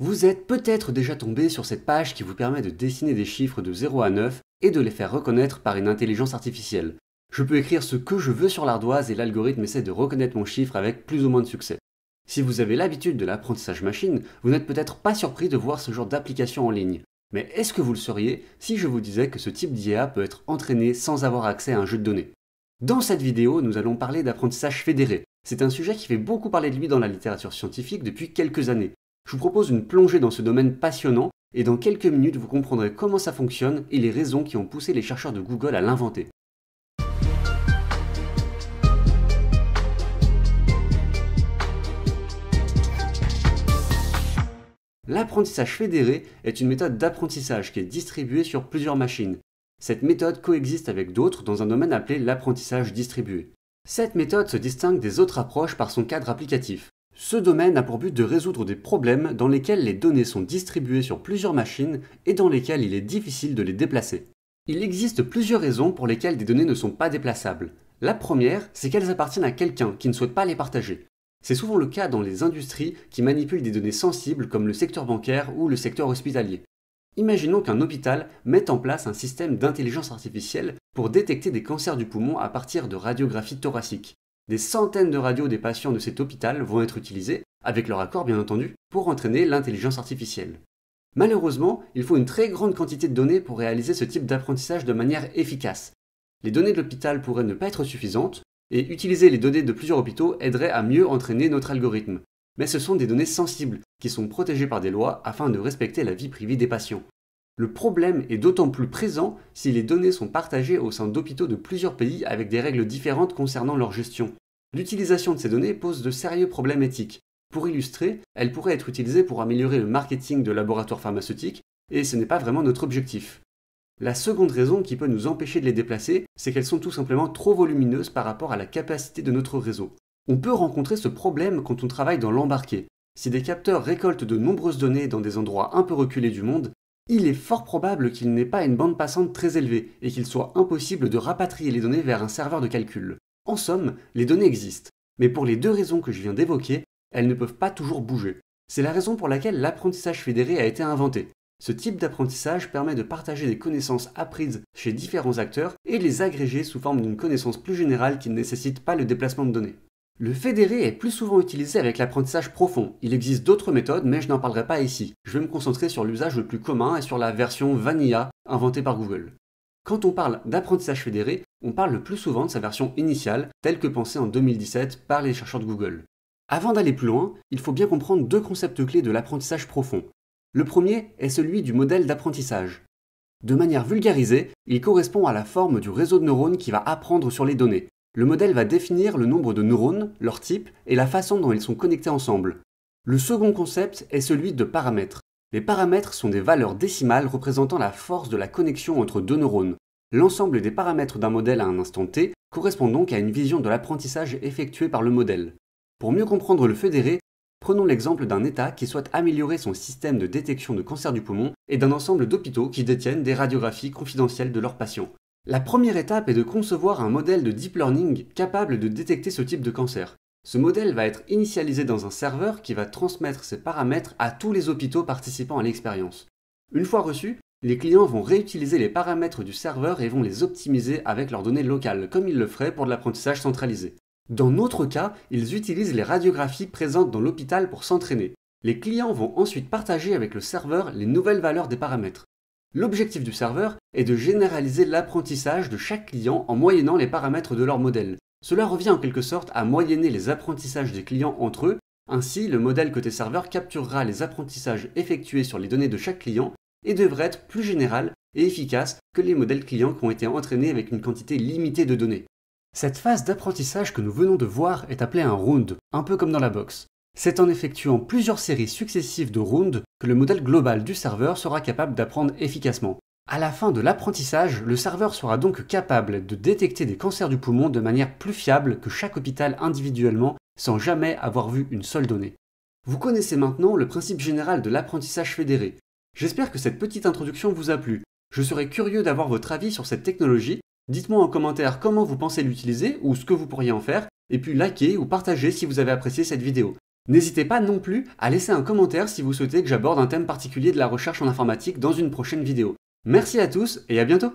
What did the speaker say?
Vous êtes peut-être déjà tombé sur cette page qui vous permet de dessiner des chiffres de 0 à 9 et de les faire reconnaître par une intelligence artificielle. Je peux écrire ce que je veux sur l'ardoise et l'algorithme essaie de reconnaître mon chiffre avec plus ou moins de succès. Si vous avez l'habitude de l'apprentissage machine, vous n'êtes peut-être pas surpris de voir ce genre d'application en ligne. Mais est-ce que vous le seriez si je vous disais que ce type d'IA peut être entraîné sans avoir accès à un jeu de données Dans cette vidéo, nous allons parler d'apprentissage fédéré. C'est un sujet qui fait beaucoup parler de lui dans la littérature scientifique depuis quelques années. Je vous propose une plongée dans ce domaine passionnant et dans quelques minutes vous comprendrez comment ça fonctionne et les raisons qui ont poussé les chercheurs de Google à l'inventer. L'apprentissage fédéré est une méthode d'apprentissage qui est distribuée sur plusieurs machines. Cette méthode coexiste avec d'autres dans un domaine appelé l'apprentissage distribué. Cette méthode se distingue des autres approches par son cadre applicatif. Ce domaine a pour but de résoudre des problèmes dans lesquels les données sont distribuées sur plusieurs machines et dans lesquels il est difficile de les déplacer. Il existe plusieurs raisons pour lesquelles des données ne sont pas déplaçables. La première, c'est qu'elles appartiennent à quelqu'un qui ne souhaite pas les partager. C'est souvent le cas dans les industries qui manipulent des données sensibles comme le secteur bancaire ou le secteur hospitalier. Imaginons qu'un hôpital mette en place un système d'intelligence artificielle pour détecter des cancers du poumon à partir de radiographies thoraciques des centaines de radios des patients de cet hôpital vont être utilisées, avec leur accord bien entendu, pour entraîner l'intelligence artificielle. Malheureusement, il faut une très grande quantité de données pour réaliser ce type d'apprentissage de manière efficace. Les données de l'hôpital pourraient ne pas être suffisantes, et utiliser les données de plusieurs hôpitaux aiderait à mieux entraîner notre algorithme. Mais ce sont des données sensibles, qui sont protégées par des lois afin de respecter la vie privée des patients. Le problème est d'autant plus présent si les données sont partagées au sein d'hôpitaux de plusieurs pays avec des règles différentes concernant leur gestion. L'utilisation de ces données pose de sérieux problèmes éthiques. Pour illustrer, elles pourraient être utilisées pour améliorer le marketing de laboratoires pharmaceutiques, et ce n'est pas vraiment notre objectif. La seconde raison qui peut nous empêcher de les déplacer, c'est qu'elles sont tout simplement trop volumineuses par rapport à la capacité de notre réseau. On peut rencontrer ce problème quand on travaille dans l'embarqué. Si des capteurs récoltent de nombreuses données dans des endroits un peu reculés du monde, il est fort probable qu'il n'ait pas une bande passante très élevée et qu'il soit impossible de rapatrier les données vers un serveur de calcul. En somme, les données existent, mais pour les deux raisons que je viens d'évoquer, elles ne peuvent pas toujours bouger. C'est la raison pour laquelle l'apprentissage fédéré a été inventé. Ce type d'apprentissage permet de partager des connaissances apprises chez différents acteurs et les agréger sous forme d'une connaissance plus générale qui ne nécessite pas le déplacement de données. Le fédéré est plus souvent utilisé avec l'apprentissage profond. Il existe d'autres méthodes, mais je n'en parlerai pas ici. Je vais me concentrer sur l'usage le plus commun et sur la version Vanilla inventée par Google. Quand on parle d'apprentissage fédéré, on parle le plus souvent de sa version initiale, telle que pensée en 2017 par les chercheurs de Google. Avant d'aller plus loin, il faut bien comprendre deux concepts clés de l'apprentissage profond. Le premier est celui du modèle d'apprentissage. De manière vulgarisée, il correspond à la forme du réseau de neurones qui va apprendre sur les données. Le modèle va définir le nombre de neurones, leur type et la façon dont ils sont connectés ensemble. Le second concept est celui de paramètres. Les paramètres sont des valeurs décimales représentant la force de la connexion entre deux neurones. L'ensemble des paramètres d'un modèle à un instant t correspond donc à une vision de l'apprentissage effectué par le modèle. Pour mieux comprendre le fédéré, prenons l'exemple d'un État qui souhaite améliorer son système de détection de cancer du poumon et d'un ensemble d'hôpitaux qui détiennent des radiographies confidentielles de leurs patients. La première étape est de concevoir un modèle de deep learning capable de détecter ce type de cancer. Ce modèle va être initialisé dans un serveur qui va transmettre ses paramètres à tous les hôpitaux participant à l'expérience. Une fois reçus, les clients vont réutiliser les paramètres du serveur et vont les optimiser avec leurs données locales, comme ils le feraient pour de l'apprentissage centralisé. Dans notre cas, ils utilisent les radiographies présentes dans l'hôpital pour s'entraîner. Les clients vont ensuite partager avec le serveur les nouvelles valeurs des paramètres. L'objectif du serveur est de généraliser l'apprentissage de chaque client en moyennant les paramètres de leur modèle. Cela revient en quelque sorte à moyenner les apprentissages des clients entre eux, ainsi le modèle côté serveur capturera les apprentissages effectués sur les données de chaque client et devrait être plus général et efficace que les modèles clients qui ont été entraînés avec une quantité limitée de données. Cette phase d'apprentissage que nous venons de voir est appelée un round, un peu comme dans la boxe. C'est en effectuant plusieurs séries successives de rounds que le modèle global du serveur sera capable d'apprendre efficacement. À la fin de l'apprentissage, le serveur sera donc capable de détecter des cancers du poumon de manière plus fiable que chaque hôpital individuellement sans jamais avoir vu une seule donnée. Vous connaissez maintenant le principe général de l'apprentissage fédéré. J'espère que cette petite introduction vous a plu. Je serais curieux d'avoir votre avis sur cette technologie. Dites-moi en commentaire comment vous pensez l'utiliser ou ce que vous pourriez en faire, et puis likez ou partagez si vous avez apprécié cette vidéo. N'hésitez pas non plus à laisser un commentaire si vous souhaitez que j'aborde un thème particulier de la recherche en informatique dans une prochaine vidéo. Merci à tous et à bientôt